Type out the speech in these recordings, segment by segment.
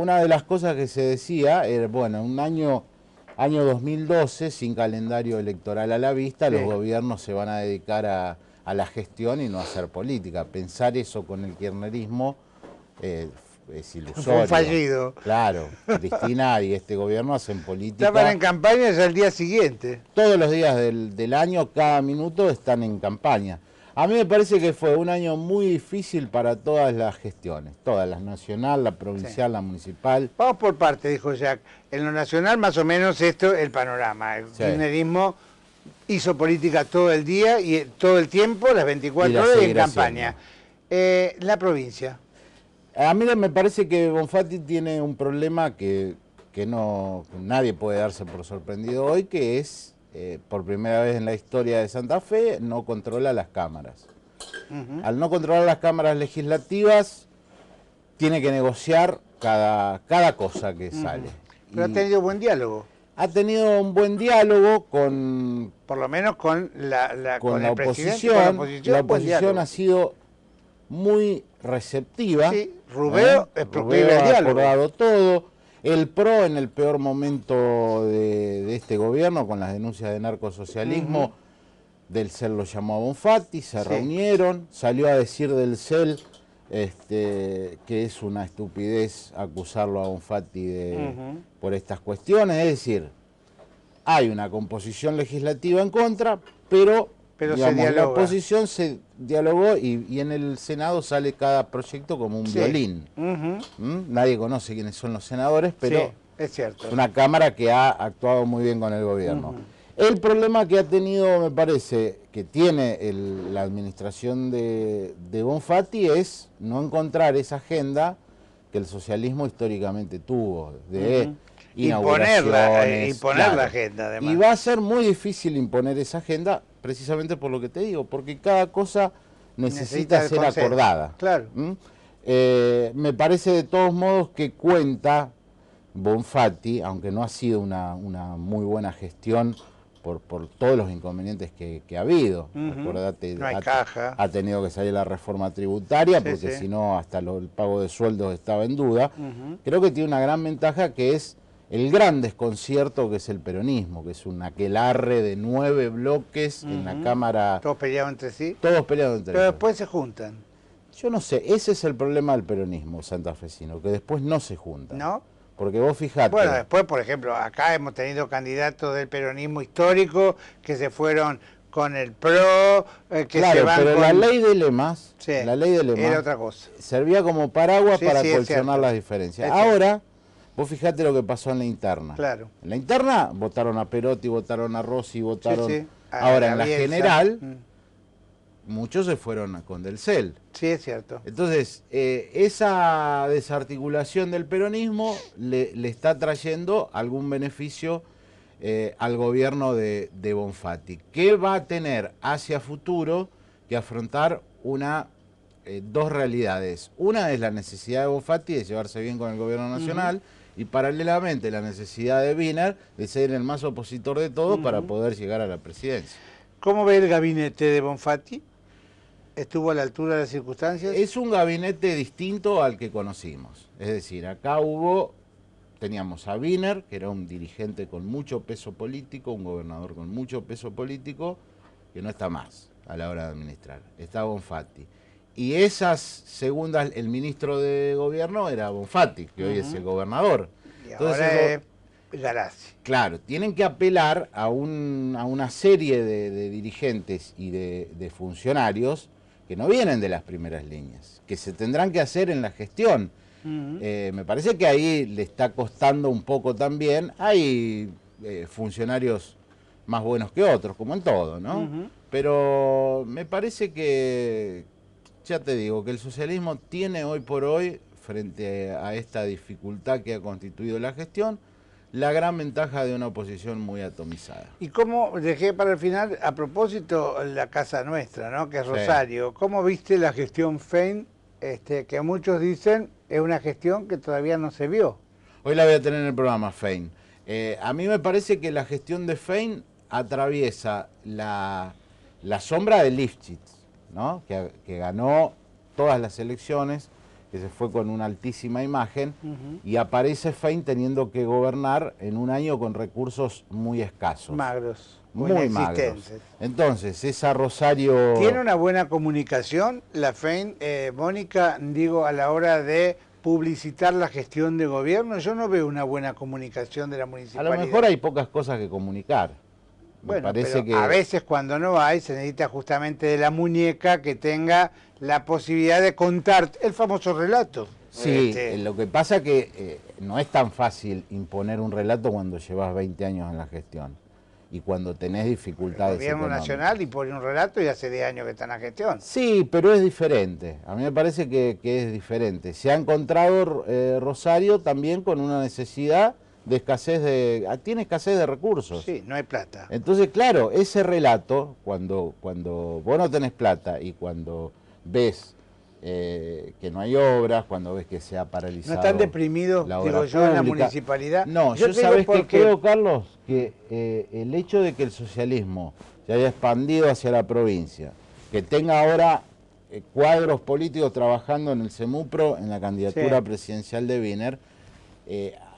una de las cosas que se decía, era, bueno, un año, año 2012, sin calendario electoral a la vista, los gobiernos se van a dedicar a, la gestión y no a hacer política. Pensar eso con el kirchnerismo eh, es ilusorio. Fue fallido. Claro, Cristina y este gobierno hacen política. Estaban en campaña ya el día siguiente. Todos los días del, del año, cada minuto, están en campaña. A mí me parece que fue un año muy difícil para todas las gestiones, todas, las nacional, la provincial, la municipal. Vamos por parte, dijo Jack. En lo nacional más o menos esto el panorama. El hizo política todo el día y eh, todo el tiempo, las 24 horas y en campaña. Eh, la provincia. A mí me parece que Bonfatti tiene un problema que, no que nadie puede darse por sorprendido hoy, que es eh, por primera vez en la historia de Santa Fe, no controla las cámaras. Al no controlar las cámaras legislativas, tiene que negociar cada, cosa que sale. Pero ha tenido buen diálogo. Ha tenido un buen diálogo con... Por lo menos con la, oposición. la oposición, ha sido muy receptiva. Sí, Rubeo, ¿Eh? ha acordado todo. El PRO en el peor momento de, este gobierno, con las denuncias de narcosocialismo, del CEL lo llamó a Bonfatti, se reunieron, salió a decir del CEL este, que es una estupidez acusarlo a Bonfatti de, por estas cuestiones, es decir, hay una composición legislativa en contra, pero pero La oposición se dialogó y, en el Senado sale cada proyecto como un violín. ¿Mm? Nadie conoce quiénes son los senadores, pero es cierto. una Cámara que ha actuado muy bien con el gobierno. El problema que ha tenido, me parece, que tiene la administración de, de Bonfatti es no encontrar esa agenda que el socialismo históricamente tuvo, imponer la, eh, la agenda, Y va a ser muy difícil imponer esa agenda, precisamente por lo que te digo, porque cada cosa necesita, ser acordada. ¿Mm? Eh, me parece de todos modos que cuenta Bonfatti, aunque no ha sido una, muy buena gestión por, por todos los inconvenientes que, ha habido. Uh ha, ha tenido que salir la reforma tributaria porque si no hasta el pago de sueldos estaba en duda. Creo que tiene una gran ventaja que es el gran desconcierto que es el peronismo, que es un aquelarre de nueve bloques en la Cámara. Todos peleados entre sí. Todos peleados entre sí. Pero después se juntan. Yo no sé, ese es el problema del peronismo santafesino, que después no se juntan. ¿No? Porque vos fijate. Bueno, después, por ejemplo, acá hemos tenido candidatos del peronismo histórico que se fueron con el PRO, eh, que se van pero la ley de lemas, la ley de lemas, era otra cosa. servía como paraguas para sí, las diferencias. Ahora Vos fijate lo que pasó en la interna. Claro. En la interna votaron a Perotti, votaron a Rossi, votaron... Ahora, en la general, mm. muchos se fueron a con Delcel. Sí, es cierto. Entonces, eh, esa desarticulación del peronismo le, está trayendo algún beneficio eh, al gobierno de, de Bonfatti, que va a tener hacia futuro que afrontar una eh, dos realidades. Una es la necesidad de Bonfatti de llevarse bien con el gobierno nacional y paralelamente la necesidad de Wiener de ser el más opositor de todos para poder llegar a la presidencia. ¿Cómo ve el gabinete de Bonfatti? ¿Estuvo a la altura de las circunstancias? Es un gabinete distinto al que conocimos. Es decir, acá hubo, teníamos a Wiener, que era un dirigente con mucho peso político, un gobernador con mucho peso político, que no está más a la hora de administrar. Está Bonfatti. Y esas segundas, el ministro de gobierno era Bonfatti, que hoy es el gobernador. Entonces, Claro, tienen que apelar a, una serie de, dirigentes y de, funcionarios que no vienen de las primeras líneas, que se tendrán que hacer en la gestión. Eh, me parece que ahí le está costando un poco también. Hay eh, funcionarios más buenos que otros, como en todo, ¿no? Pero me parece que, ya te digo que el socialismo tiene hoy por hoy, frente a esta dificultad que ha constituido la gestión, la gran ventaja de una oposición muy atomizada. ¿Y como dejé para el final, a propósito, la casa nuestra, ¿no? que es Rosario, ¿cómo viste la gestión Fein, este, que muchos dicen es una gestión que todavía no se vio? Hoy la voy a tener en el programa Fein. Eh, a mí me parece que la gestión de Fein atraviesa la, la sombra de Lifchitz que, ganó todas las elecciones, que se fue con una altísima imagen, y aparece Fein teniendo que gobernar en un año con recursos muy escasos. Magros. Muy, magros. Entonces, esa Rosario... ¿Tiene una buena comunicación la Fein, eh, Mónica, digo, a la hora de publicitar la gestión de gobierno? Yo no veo una buena comunicación de la municipalidad. A lo mejor hay pocas cosas que comunicar. Bueno, parece que... a veces cuando no hay se necesita justamente de la muñeca que tenga la posibilidad de contar el famoso relato. Sí, este, eh, lo que pasa que eh, no es tan fácil imponer un relato cuando llevas 20 años en la gestión y cuando tenés dificultades. El gobierno nacional impone un relato y hace 10 años que está en la gestión. Sí, pero es diferente. A mí me parece que, es diferente. Se ha encontrado eh, Rosario también con una necesidad de escasez de... Ah, tiene escasez de recursos. Sí, no hay plata. Entonces, claro, ese relato, cuando, cuando vos no tenés plata y cuando ves eh, que no hay obras, cuando ves que se ha paralizado... No están deprimidos, digo yo, en la municipalidad. No, yo, sabes porque... creo, Carlos, que eh, el hecho de que el socialismo se haya expandido hacia la provincia, que tenga ahora eh, cuadros políticos trabajando en el CEMUPRO, en la candidatura presidencial de Wiener,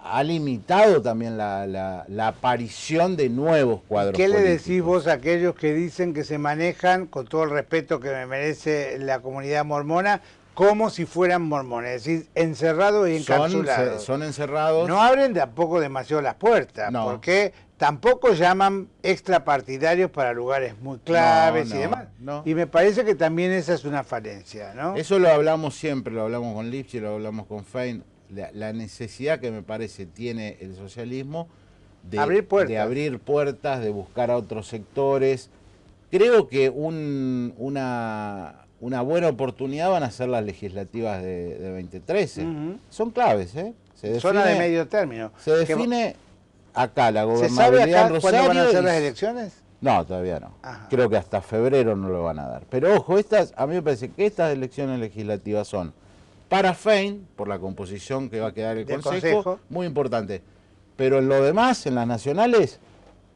ha limitado también la, aparición de nuevos cuadros. ¿Qué le decís vos a aquellos que dicen que se manejan, con todo el respeto que me merece la comunidad mormona, como si fueran mormones, es decir, encerrados y encapsulados. Son, encerrados. No abren tampoco demasiado las puertas, porque tampoco llaman extrapartidarios para lugares muy claves y demás. Y me parece que también esa es una falencia, ¿no? Eso lo hablamos siempre, lo hablamos con Lipsy, lo hablamos con Fein la, necesidad que me parece tiene el socialismo de abrir, puertas, de buscar a otros sectores. Creo que un, una, una, buena oportunidad van a ser las legislativas de, 2013. Son claves, ¿eh? Se define, de medio término. Se define acá la gobernabilidad ¿Se van a hacer las elecciones? No, todavía no. Creo que hasta febrero no lo van a dar. Pero ojo, estas, a mí me parece que estas elecciones legislativas son para Fein, por la composición que va a quedar el consejo, muy importante. Pero en lo demás, en las nacionales,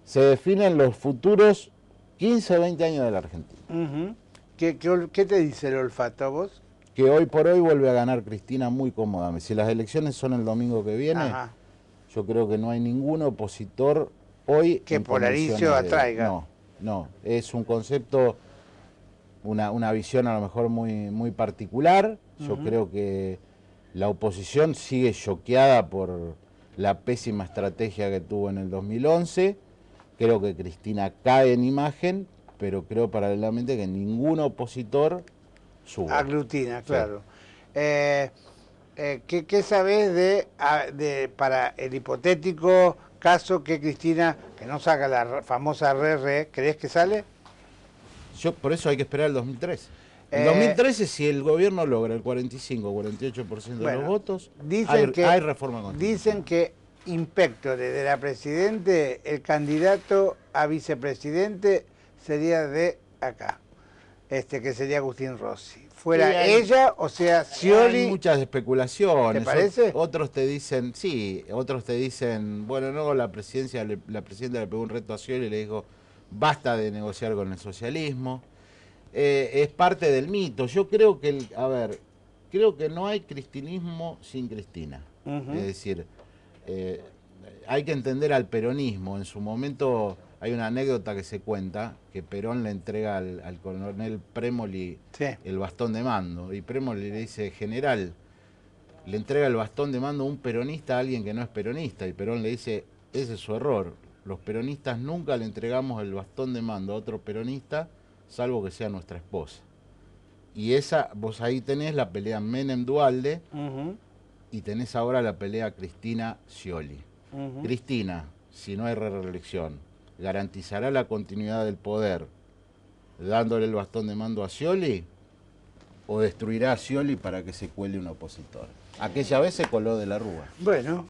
se definen los futuros 15 o 20 años de la Argentina. ¿Qué, te dice el olfato a vos? Que hoy por hoy vuelve a ganar Cristina muy cómodamente. Si las elecciones son el domingo que viene, yo creo que no hay ningún opositor hoy... Que polaricio atraiga. No, no. Es un concepto, una, una visión a lo mejor muy, muy particular yo creo que la oposición sigue choqueada por la pésima estrategia que tuvo en el 2011. Creo que Cristina cae en imagen, pero creo paralelamente que ningún opositor sube. Aglutina, claro. Eh, eh, ¿qué, sabés ah, de, para el hipotético caso que Cristina, que no saca la famosa RR, ¿crees que sale? Yo, por eso hay que esperar el 2003. En 2013, eh, si el gobierno logra el 45 o 48% de los votos, dicen hay, que, hay reforma constitucional. Dicen que impacto desde la presidente, el candidato a vicepresidente sería de acá, este que sería Agustín Rossi. Fuera ella, o sea, Scioli... Hay muchas especulaciones. ¿Te parece? Otros te dicen, sí, otros te dicen, bueno, no, la presidencia, la presidenta le pegó un reto a Scioli y le dijo, basta de negociar con el socialismo. Eh, es parte del mito. Yo creo que, a ver, creo que no hay cristinismo sin Cristina. Es decir, eh, hay que entender al peronismo. En su momento hay una anécdota que se cuenta que Perón le entrega al, coronel Premoli el bastón de mando. Y Premoli le dice, general, le entrega el bastón de mando a un peronista a alguien que no es peronista. Y Perón le dice, ese es su error. Los peronistas nunca le entregamos el bastón de mando a otro peronista salvo que sea nuestra esposa. Y esa, vos ahí tenés la pelea Menem-Dualde y tenés ahora la pelea Cristina-Scioli. Cristina, si no hay reelección, garantizará la continuidad del poder dándole el bastón de mando a Scioli o destruirá a Scioli para que se cuele un opositor. Aquella vez se coló de la rúa. Bueno,